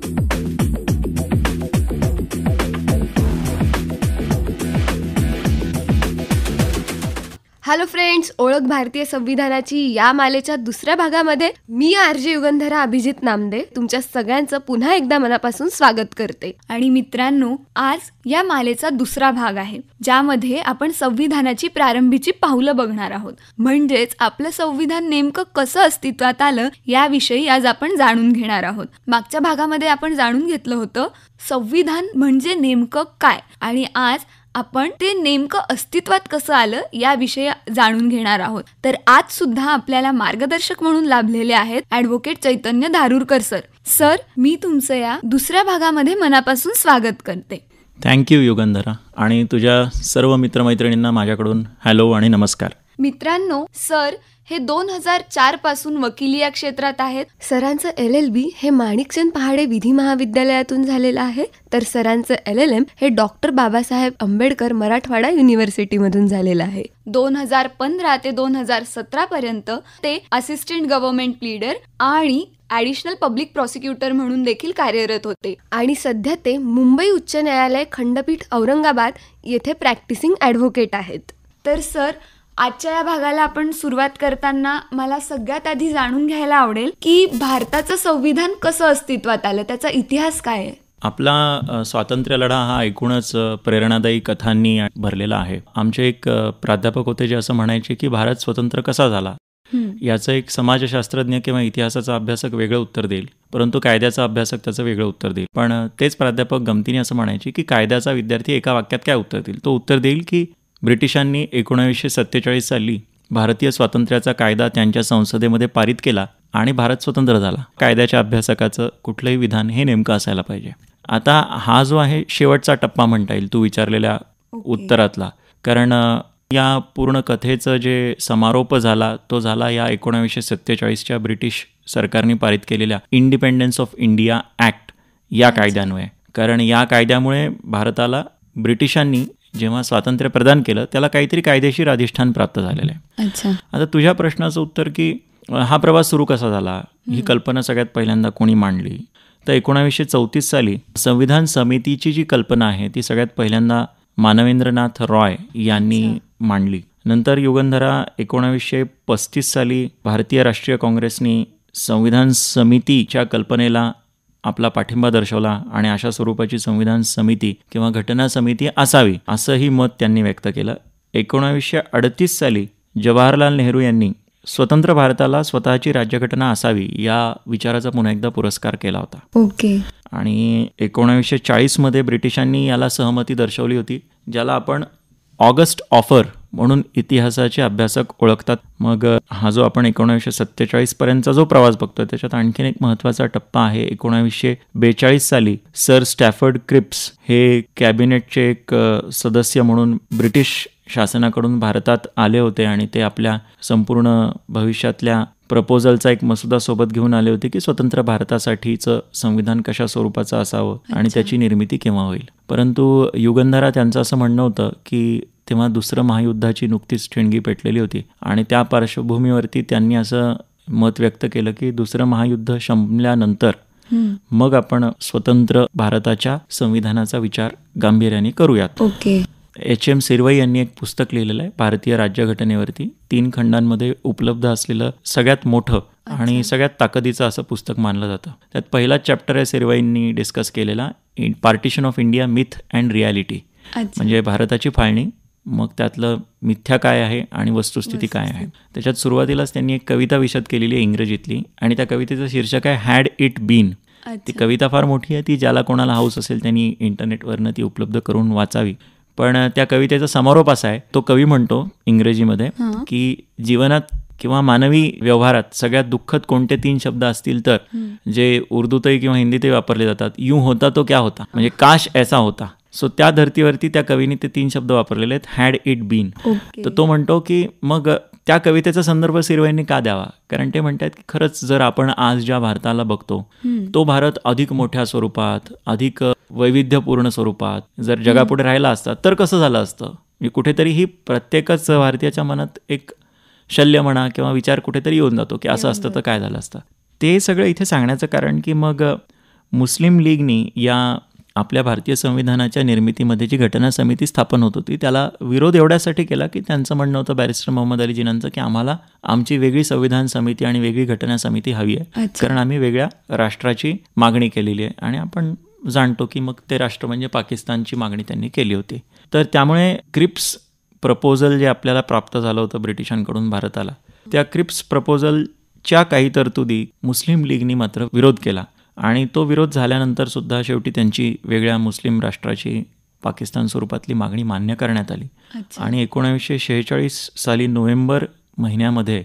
thank you hello friends ओळख भारतीय संविधानाची या मालेच्या दुसऱ्या भागामध्ये मी आर जे युगंधरा अभिजित नामदे तुमच्या सगळ्यांचं पुन्हा एकदा मनापासून स्वागत करते आणि मित्रांनो आज या मालेचा दुसरा भाग आहे ज्यामध्ये आपण संविधानाची प्रारंभीची पाहुलं बघणार आहोत म्हणजेच आपलं संविधान नेमकं कसं अस्तित्वात आलं याविषयी आज आपण जाणून घेणार आहोत मागच्या भागामध्ये आपण जाणून घेतलं होतं संविधान म्हणजे नेमकं काय आणि आज आपण ते नेमकं अस्तित्वात कसं आलं याविषयी जाणून घेणार आहोत तर आज सुद्धा आपल्याला मार्गदर्शक म्हणून लाभलेले आहेत advocate Chaitanya Dharurkar sir sir मी तुमचं या दुसऱ्या भागामध्ये मनापासून स्वागत करते थँक्यू युगंधरा आणि तुझ्या सर्व मित्रमैत्रिणींना माझ्याकडून हॅलो आणि नमस्कार मित्रांनो सर हे दोन हजार चार पासून वकिली या क्षेत्रात आहेत सरांचं एल एल बी हे माणिकचंद पहाडे विधी महाविद्यालयातून झालेलं आहे तर सरांचं एल एल एम हे डॉक्टर बाबासाहेब आंबेडकर मराठवाडा युनिव्हर्सिटी मधून झालेलं आहे दोन हजार पंधरा ते दोन हजार सतरा पर्यंत ते असिस्टंट गव्हर्नमेंट लीडर आणि ऍडिशनल पब्लिक प्रॉसिक्युटर म्हणून देखील कार्यरत होते आणि सध्या ते मुंबई उच्च न्यायालय खंडपीठ औरंगाबाद येथे प्रॅक्टिसिंग ऍडव्होकेट आहेत तर सर आजच्या या भागाला आपण सुरुवात करताना मला सगळ्यात आधी जाणून घ्यायला आवडेल की भारताचं संविधान कसं अस्तित्वात आलं त्याचा इतिहास काय आहे आपला स्वातंत्र्य लढा हा एकूणच प्रेरणादायी कथांनी भरलेला आहे आमचे एक प्राध्यापक होते जे असं म्हणायचे की भारत स्वतंत्र कसा झाला याचं एक समाजशास्त्रज्ञ किंवा इतिहासाचा अभ्यासक वेगळं उत्तर देईल परंतु कायद्याचा अभ्यासक त्याचं वेगळं उत्तर देईल पण तेच प्राध्यापक गमतीने असं म्हणायचे की कायद्याचा विद्यार्थी एका वाक्यात काय उत्तर देईल तो उत्तर देईल की ब्रिटिशांनी एकोणावीसशे सत्तेचाळीस साली भारतीय स्वातंत्र्याचा कायदा त्यांच्या संसदेमध्ये पारित केला आणि भारत स्वतंत्र झाला कायद्याच्या अभ्यासकाचं कुठलंही विधान हे नेमकं असायला पाहिजे आता हा जो आहे शेवटचा टप्पा म्हणता येईल तू विचारलेल्या okay. उत्तरातला कारण या पूर्ण कथेचं जे समारोप झाला तो झाला या एकोणावीसशे सत्तेचाळीसच्या ब्रिटिश सरकारने पारित केलेल्या इंडिपेंडन्स ऑफ इंडिया ॲक्ट या कायद्यान्वये कारण या कायद्यामुळे भारताला ब्रिटिशांनी जेव्हा स्वातंत्र्य प्रदान केलं त्याला काहीतरी कायदेशीर अधिष्ठान प्राप्त झालेलं आहे आता तुझ्या प्रश्नाचं उत्तर की हा प्रवास सुरू कसा झाला ही कल्पना सगळ्यात पहिल्यांदा कोणी मांडली तर एकोणावीसशे चौतीस साली संविधान समितीची जी कल्पना आहे ती सगळ्यात पहिल्यांदा मानवेंद्रनाथ रॉय यांनी मांडली नंतर युगंधरा एकोणावीसशे पस्तीस साली भारतीय राष्ट्रीय काँग्रेसनी संविधान समितीच्या कल्पनेला आपला पाठिंबा दर्शवला आणि अशा स्वरूपाची संविधान समिती किंवा घटना समिती असावी असंही मत त्यांनी व्यक्त केलं एकोणावीसशे अडतीस साली जवाहरलाल नेहरू यांनी स्वतंत्र भारताला स्वतःची राज्यघटना असावी या विचाराचा पुन्हा एकदा पुरस्कार केला होता ओके आणि एकोणावीसशे चाळीसमध्ये ब्रिटिशांनी याला सहमती दर्शवली होती ज्याला आपण ऑगस्ट ऑफर म्हणून इतिहासाचे अभ्यासक ओळखतात मग हा जो आपण एकोणावीसशे सत्तेचाळीसपर्यंतचा जो प्रवास बघतो त्याच्यात आणखीन एक महत्त्वाचा टप्पा आहे एकोणावीसशे बेचाळीस साली सर स्टॅफर्ड क्रिप्स हे कॅबिनेटचे एक सदस्य म्हणून ब्रिटिश शासनाकडून भारतात आले होते आणि ते आपल्या संपूर्ण भविष्यातल्या प्रपोजलचा एक मसुदा सोबत घेऊन आले होते की स्वतंत्र भारतासाठीचं संविधान कशा स्वरूपाचं असावं आणि त्याची निर्मिती केव्हा होईल परंतु युगंधरा त्यांचं असं म्हणणं होतं की तेव्हा दुसरं महायुद्धाची नुकतीच ठिणगी पेटलेली होती आणि त्या पार्श्वभूमीवरती त्यांनी असं मत व्यक्त केलं की दुसरं महायुद्ध संपल्यानंतर मग आपण स्वतंत्र भारताच्या संविधानाचा विचार गांभीर्याने करूयात ओके एच एम सिरवाई यांनी एक पुस्तक लिहिलेलं आहे भारतीय राज्यघटनेवरती तीन खंडांमध्ये उपलब्ध असलेलं सगळ्यात मोठं आणि सगळ्यात ताकदीचं असं पुस्तक मानलं जातं त्यात पहिला चॅप्टर आहे सिरवाईंनी डिस्कस केलेला partition of India myth and reality म्हणजे भारताची फाळणी मग त्यातलं मिथ्या काय आहे आणि वस्तुस्थिती काय आहे त्याच्यात सुरुवातीलाच त्यांनी एक कविता विषद केलेली आहे इंग्रजीतली आणि त्या कवितेचं शीर्षक आहे हॅड इट बीन ती कविता फार मोठी आहे ती ज्याला कोणाला हाऊस असेल त्यांनी इंटरनेटवरनं ती उपलब्ध करून वाचावी पण त्या कवितेचा समारोप असा आहे तो कवी म्हणतो इंग्रजीमध्ये की जीवनात किंवा मानवी व्यवहारात सगळ्यात दुःखद कोणते तीन शब्द असतील तर जे उर्दूतही किंवा हिंदीतही वापरले जातात यू होता तो क्या होता म्हणजे काश ऐसा होता सो त्या धर्तीवरती त्या कवीने ते तीन शब्द वापरलेले आहेत हॅड इट बीन तर तो म्हणतो की मग त्या कवितेचा संदर्भ सिरवाईंनी का द्यावा कारण ते म्हणतात की खरंच जर आपण आज ज्या भारताला बघतो तो भारत अधिक मोठ्या स्वरूपात अधिक वैविध्यपूर्ण स्वरूपात जर जगापुढे राहिला असता तर कसं झालं असतं म्हणजे कुठेतरी ही प्रत्येकच भारतीयाच्या मनात एक शल्य म्हणा किंवा विचार कुठेतरी येऊन जातो की असं असतं तर काय झालं असतं ते सगळं इथे सांगण्याचं कारण की मग मुस्लिम लीगनी या आपल्या भारतीय संविधानाच्या निर्मितीमध्ये जी घटना समिती स्थापन होत होती त्याला विरोध एवढ्यासाठी केला की त्यांचं म्हणणं होतं बॅरिस्टर मोहम्मद अली अलीजीनांचं की आम्हाला आमची वेगळी संविधान समिती आणि वेगळी घटना समिती हवी आहे कारण आम्ही वेगळ्या राष्ट्राची मागणी केलेली आहे आणि आपण जाणतो की मग ते राष्ट्र म्हणजे पाकिस्तानची मागणी त्यांनी केली होती तर त्यामुळे क्रिप्स प्रपोजल जे आपल्याला प्राप्त झालं होतं ब्रिटिशांकडून भारताला त्या क्रिप्स प्रपोजलच्या काही तरतुदी मुस्लिम लीगनी मात्र विरोध केला आणि तो विरोध झाल्यानंतर सुद्धा शेवटी त्यांची वेगळ्या मुस्लिम राष्ट्राची पाकिस्तान स्वरूपातली मागणी मान्य करण्यात आली आणि एकोणावीसशे शेहेचाळीस साली नोव्हेंबर महिन्यामध्ये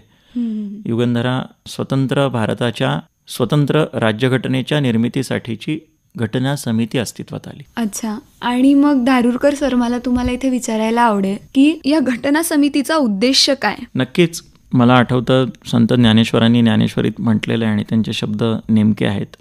युगंधरा स्वतंत्र भारताच्या स्वतंत्र राज्यघटनेच्या निर्मितीसाठीची घटना समिती अस्तित्वात आली अच्छा आणि मग धारूरकर सर मला तुम्हाला इथे विचारायला आवडेल की या घटना समितीचा उद्देश काय नक्कीच मला आठवतं संत ज्ञानेश्वरांनी ज्ञानेश्वरीत म्हटलेलं आहे आणि त्यांचे शब्द नेमके आहेत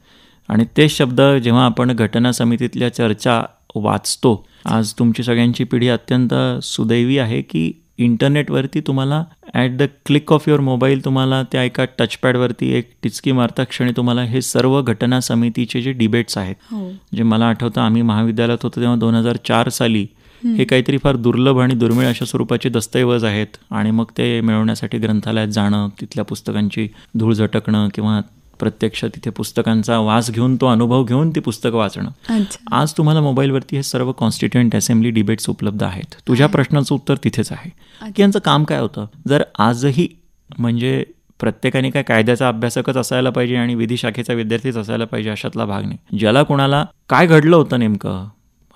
आणि ते शब्द जेव्हा आपण घटना समितीतल्या चर्चा वाचतो आज तुमची सगळ्यांची पिढी अत्यंत सुदैवी आहे की इंटरनेटवरती तुम्हाला at the click of your mobile तुम्हाला त्या एका टचपॅडवरती एक टिचकी मारता क्षणी तुम्हाला हे सर्व घटना समितीचे जे डिबेट्स आहेत हो. जे मला आठवतं आम्ही महाविद्यालयात होतो तेव्हा दोन हजार चार साली हे काहीतरी फार दुर्लभ आणि दुर्मिळ अशा स्वरूपाचे दस्तऐवज आहेत आणि मग ते मिळवण्यासाठी ग्रंथालयात जाणं तिथल्या पुस्तकांची धूळ झटकणं किंवा प्रत्यक्ष तिथे पुस्तकांचा वास घेऊन तो अनुभव घेऊन ती पुस्तकं वाचणं आज तुम्हाला मोबाईलवरती हे सर्व कॉन्स्टिट्युएंट असेंब्ली डिबेट्स उपलब्ध आहेत तुझ्या प्रश्नाचं उत्तर तिथेच आहे की यांचं काम काय होतं जर आजही म्हणजे प्रत्येकाने काय कायद्याचा अभ्यासकच असायला पाहिजे आणि विधी शाखेचा विद्यार्थीच असायला पाहिजे अशातला भाग नाही ज्याला कोणाला काय घडलं होतं नेमकं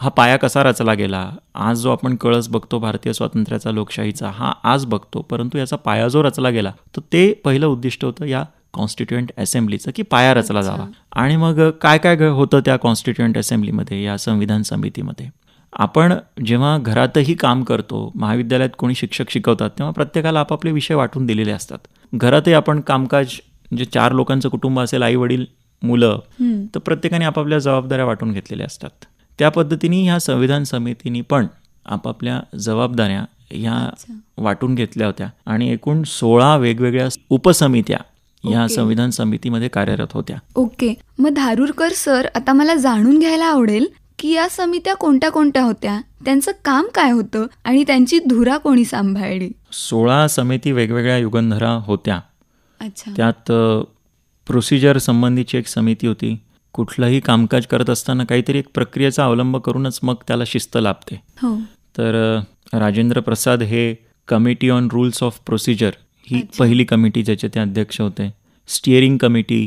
हा पाया कसा रचला गेला आज जो आपण कळस बघतो भारतीय स्वातंत्र्याचा लोकशाहीचा हा आज बघतो परंतु याचा पाया जो रचला गेला तर ते पहिलं उद्दिष्ट होतं या कॉन्स्टिट्युएंट असेंब्लीचं की पाया रचला जावा आणि मग काय काय होतं त्या कॉन्स्टिट्युएंट असेंब्लीमध्ये या संविधान समितीमध्ये आपण जेव्हा घरातही काम करतो महाविद्यालयात कोणी शिक्षक शिकवतात तेव्हा प्रत्येकाला आपापले विषय वाटून दिलेले असतात घरातही आपण कामकाज जे चार लोकांचं कुटुंब असेल आई वडील मुलं तर प्रत्येकाने आपापल्या जबाबदाऱ्या वाटून घेतलेल्या असतात त्या पद्धतीने ह्या संविधान समितीने पण आपापल्या जबाबदाऱ्या ह्या वाटून घेतल्या होत्या आणि एकूण सोळा वेगवेगळ्या उपसमित्या या संविधान समितीमध्ये कार्यरत होत्या ओके मग धारूरकर सर आता मला जाणून घ्यायला आवडेल की या समित्या कोणत्या कोणत्या होत्या त्यांचं काम काय होतं आणि त्यांची धुरा कोणी सांभाळली सोळा समिती वेगवेगळ्या युगंधरा होत्या अच्छा त्यात प्रोसिजर संबंधीची एक समिती होती कुठलंही कामकाज करत असताना काहीतरी एक प्रक्रियेचा अवलंब करूनच मग त्याला शिस्त लाभते हो तर राजेंद्र प्रसाद हे committee on rules of procedure ही पहिली कमिटी ज्याचे ते अध्यक्ष होते स्टिअरिंग कमिटी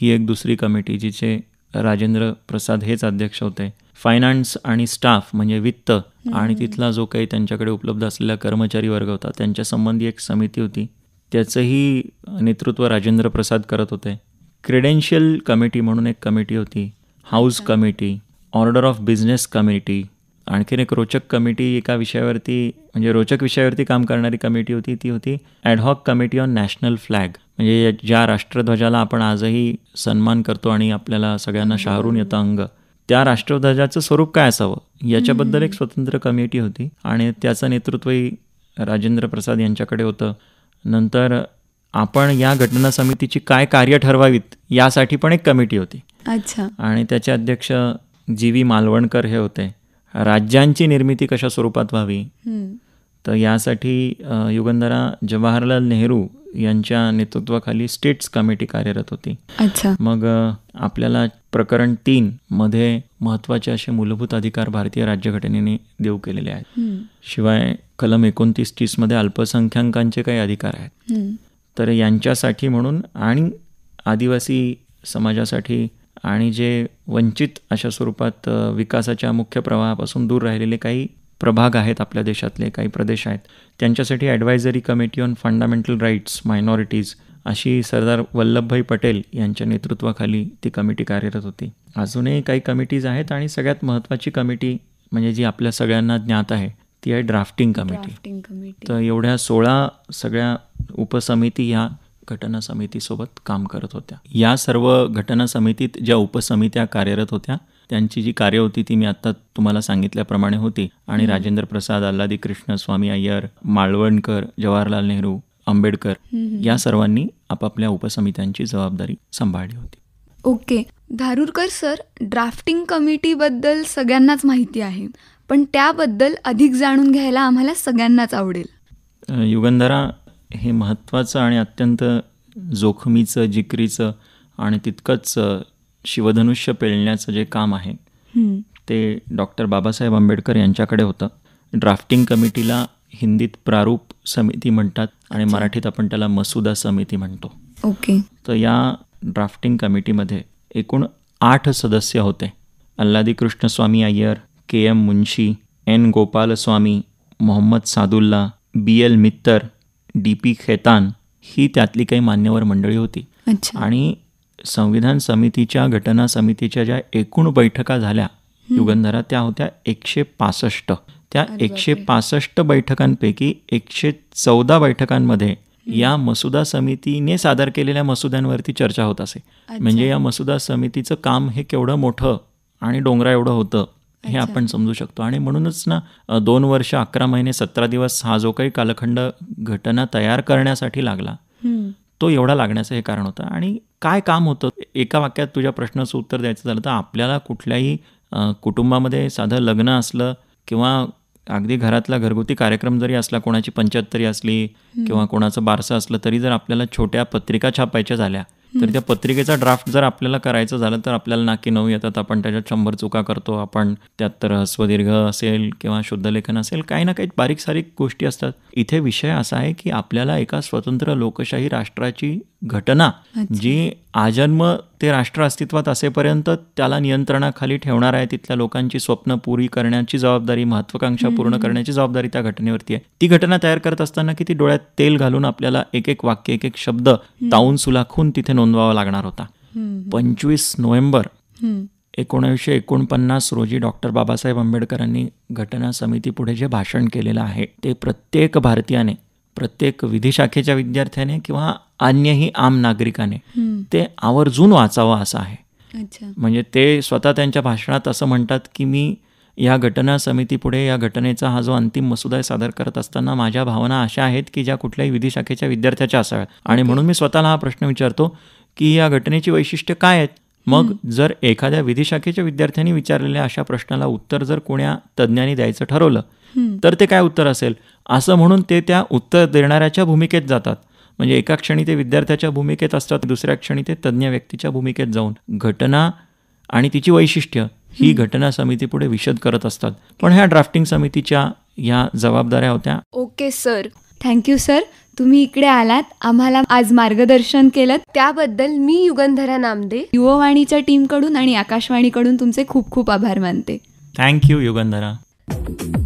ही एक दुसरी कमिटी जिचे राजेंद्र प्रसाद हेच अध्यक्ष होते फायनान्स आणि स्टाफ म्हणजे वित्त आणि तिथला जो काही त्यांच्याकडे उपलब्ध असलेला कर्मचारी वर्ग होता त्यांच्या संबंधी एक समिती होती त्याचंही नेतृत्व राजेंद्र प्रसाद करत होते क्रेडेन्शियल कमिटी म्हणून एक कमिटी होती house committee order of business committee आणखीन एक रोचक कमिटी एका विषयावरती म्हणजे रोचक विषयावरती काम करणारी कमिटी होती ती होती ad hoc committee on national flag म्हणजे ज्या राष्ट्रध्वजाला आपण आजही सन्मान करतो आणि आपल्याला सगळ्यांना शहरून येतं अंग त्या राष्ट्रध्वजाचं स्वरूप काय असावं याच्याबद्दल एक स्वतंत्र कमिटी होती आणि त्याचं नेतृत्वही राजेंद्र प्रसाद यांच्याकडे होतं नंतर आपण या घटना समितीची काय कार्य ठरवावीत यासाठी पण एक कमिटी होती अच्छा आणि त्याचे अध्यक्ष जी व्ही मालवणकर हे होते राज्यांची निर्मिती कशा स्वरूपात व्हावी तर यासाठी युगंधरा जवाहरलाल नेहरू यांच्या नेतृत्वाखाली स्टेट्स कमिटी कार्यरत होती अच्छा मग आपल्याला प्रकरण तीन मध्ये महत्वाचे असे मूलभूत अधिकार भारतीय राज्यघटनेने देऊ केलेले आहेत शिवाय कलम एकोणतीस तीस मध्ये अल्पसंख्याकांचे काही अधिकार आहेत तर यांच्यासाठी म्हणून आणि आदिवासी समाजासाठी आणि जे वंचित अशा स्वरूपात विकासाच्या मुख्य प्रवाहापासून दूर राहिलेले काही प्रभाग आहेत आपल्या देशातले काही प्रदेश आहेत त्यांच्यासाठी advisory committee on fundamental rights minorities अशी सरदार वल्लभभाई पटेल यांच्या नेतृत्वाखाली ती कमिटी कार्यरत होती अजूनही काही कमिटीज आहेत आणि सगळ्यात महत्त्वाची कमिटी म्हणजे जी आपल्या सगळ्यांना ज्ञात आहे ती आहे ड्राफ्टिंग कमिटी तर एवढ्या सोळा सगळ्या उपसमिती ह्या घटना समितीसोबत काम करत होत्या या सर्व घटना समितीत ज्या उपसमित्या कार्यरत होत्या त्यांची जी कार्य होती ती मी आता तुम्हाला सांगितल्याप्रमाणे होती आणि राजेंद्र प्रसाद अल्लादी स्वामी अय्यर मालवणकर जवाहरलाल नेहरू आंबेडकर या सर्वांनी आपापल्या उपसमित्यांची जबाबदारी सांभाळली होती okay Dharurkar sir drafting committee बद्दल सगळ्यांनाच माहिती आहे पण त्याबद्दल अधिक जाणून घ्यायला आम्हाला सगळ्यांनाच आवडेल युगंधरा हे महत्त्वाचं आणि अत्यंत जोखमीचं जिकरीचं आणि तितकंच शिवधनुष्य पेलण्याचं जे काम आहे ते डॉक्टर बाबासाहेब आंबेडकर यांच्याकडे होतं ड्राफ्टिंग कमिटीला हिंदीत प्रारूप समिती म्हणतात आणि मराठीत आपण त्याला मसुदा समिती म्हणतो ओके तर या ड्राफ्टिंग कमिटीमध्ये एकूण आठ सदस्य होते Alladi Krishnaswamy Ayyar K M Munshi N Gopalaswami Mohammed Saadulla B L Mitter D P Khaitan ही त्यातली काही मान्यवर मंडळी होती आणि संविधान समितीच्या घटना समितीच्या ज्या एकूण बैठका झाल्या युगंधरा त्या होत्या एकशे पासष्ट त्या एकशे पासष्ट बैठकांपैकी एकशे चौदा बैठकांमध्ये या मसुदा समितीने सादर केलेल्या मसुद्यांवरती चर्चा होत असे म्हणजे या मसुदा समितीचं काम हे केवढं मोठं आणि डोंगरा एवढं होतं हे आपण समजू शकतो आणि म्हणूनच ना दोन वर्ष अकरा महिने सतरा दिवस हा जो काही कालखंड घटना तयार करण्यासाठी लागला तो एवढा लागण्याचं हे कारण होतं आणि काय काम होतं एका वाक्यात तुझ्या प्रश्नाचं उत्तर द्यायचं झालं तर आपल्याला कुठल्याही कुटुंबामध्ये साधं लग्न असलं किंवा अगदी घरातला घरगुती कार्यक्रम जरी असला कोणाची पंच्याहत्तरी असली किंवा कोणाचं बारसं असलं तरी जर आपल्याला छोट्या पत्रिका छापायच्या झाल्या तर त्या पत्रिकेचा ड्राफ्ट जर आपल्याला करायचं झालं तर आपल्याला नाकी नऊ येतात आपण त्याच्यात शंभर चुका करतो आपण त्यात तर हस्वदीर्घ असेल किंवा शुद्धलेखन असेल काही ना काही बारीक सारीक गोष्टी असतात इथे विषय असा आहे की आपल्याला एका स्वतंत्र लोकशाही राष्ट्राची घटना जी आजन्म ते राष्ट्र अस्तित्वात असेपर्यंत त्याला नियंत्रणाखाली ठेवणार आहे तिथल्या लोकांची स्वप्न पुरी करण्याची जबाबदारी महत्वाकांक्षा पूर्ण करण्याची जबाबदारी त्या घटनेवरती आहे ती घटना तयार करत असताना किती डोळ्यात तेल घालून आपल्याला एक एक वाक्य एक एक शब्द ताऊन सुलाखून तिथे नोंदवावा लागणार होता पंचवीस नोव्हेंबर एकोणीसशे एकोणपन्नास रोजी डॉक्टर बाबासाहेब आंबेडकरांनी घटना समितीपुढे जे भाषण केलेलं आहे ते प्रत्येक भारतीयाने प्रत्येक शाखेच्या विद्यार्थ्याने किंवा अन्यही आम नागरिकाने ते आवर्जून वाचावं असं आहे म्हणजे ते स्वतः त्यांच्या भाषणात असं म्हणतात की मी या घटना समितीपुढे या घटनेचा हा जो अंतिम मसुदा सादर करत असताना माझ्या भावना अशा आहेत की ज्या कुठल्याही विधी शाखेच्या विद्यार्थ्याच्या असाव्यात आणि म्हणून मी स्वतःला हा प्रश्न विचारतो की या घटनेची वैशिष्ट्य काय आहेत मग जर एखाद्या विधिशाखेच्या विद्यार्थ्यांनी विचारलेल्या अशा प्रश्नाला उत्तर जर कोण्या तज्ज्ञांनी द्यायचं ठरवलं तर ते काय उत्तर असेल असं म्हणून ते त्या उत्तर देणाऱ्याच्या भूमिकेत जातात म्हणजे एका क्षणी ते विद्यार्थ्याच्या भूमिकेत असतात दुसऱ्या क्षणी ते तज्ज्ञ व्यक्तीच्या भूमिकेत जाऊन घटना आणि तिची वैशिष्ट्य ही घटना समितीपुढे विशद करत असतात पण ह्या ड्राफ्टिंग समितीच्या या जबाबदाऱ्या होत्या ओके सर थँक्यू सर तुम्ही इकडे आलात आम्हाला आज मार्गदर्शन केलं त्याबद्दल मी युगंधरा नामदे युववाणीच्या टीमकडून आणि आकाशवाणीकडून तुमचे खूप खूप आभार मानते थँक्यू युगंधरा